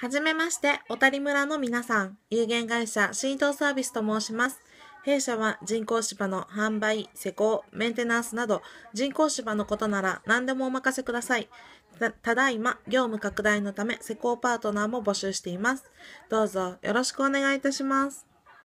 はじめまして、小谷村の皆さん、有限会社新東サービスと申します。弊社は人工芝の販売、施工、メンテナンスなど、人工芝のことなら何でもお任せください。たただいま、業務拡大のため施工パートナーも募集しています。どうぞよろしくお願いいたします。